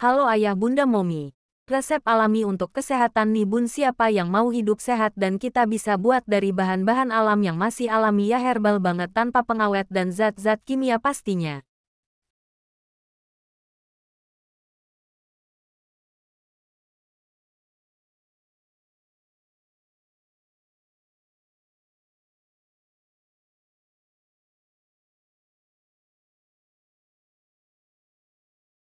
Halo ayah bunda momi. Resep alami untuk kesehatan nih bun. siapa yang mau hidup sehat dan kita bisa buat dari bahan-bahan alam yang masih alami ya herbal banget tanpa pengawet dan zat-zat kimia pastinya.